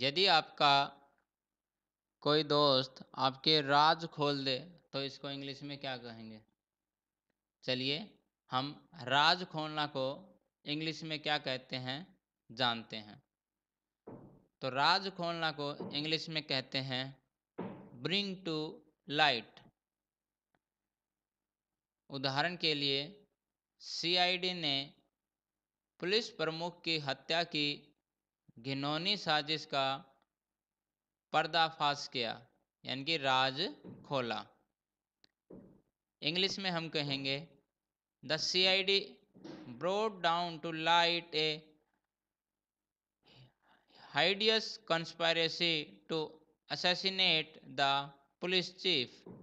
यदि आपका कोई दोस्त आपके राज खोल दे तो इसको इंग्लिश में क्या कहेंगे चलिए हम राज खोलना को इंग्लिश में क्या कहते हैं जानते हैं तो राज खोलना को इंग्लिश में कहते हैं ब्रिंग टू लाइट उदाहरण के लिए सीआईडी ने पुलिस प्रमुख की हत्या की घिनौनी साजिश का पर्दाफाश किया यानी कि राज खोला इंग्लिश में हम कहेंगे the C I D brought down to light a hideous conspiracy to assassinate the police chief